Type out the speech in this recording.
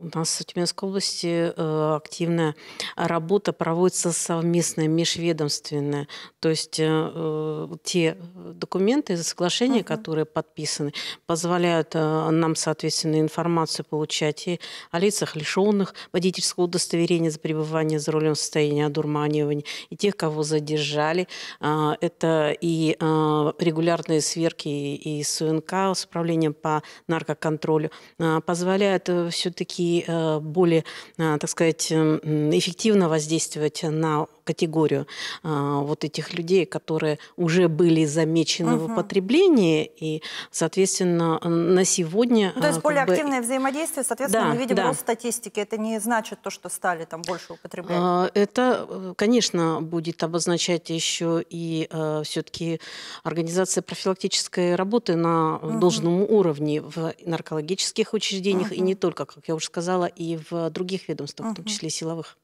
У нас в Тюменской области э, активная работа проводится совместная, межведомственная. То есть э, те документы, соглашения, угу. которые подписаны, позволяют э, нам, соответственно, информацию получать и о лицах лишенных водительского удостоверения за пребывание за рулем состояния состоянии одурманивания, и тех, кого задержали. Это и регулярные сверки и с с управлением по наркоконтролю позволяют все-таки Э, более, э, так сказать, эм, эм, эффективно воздействовать на категорию а, вот этих людей, которые уже были замечены угу. в употреблении, и, соответственно, на сегодня... А, то есть более бы... активное взаимодействие, соответственно, да, мы видим да. рост статистики. Это не значит то, что стали там больше употреблять. А, это, э, конечно, будет обозначать еще и а, э, все-таки организация профилактической работы на угу. должном уровне в наркологических учреждениях угу. и не только, как я уже сказала, и в других ведомствах, угу. в том числе силовых.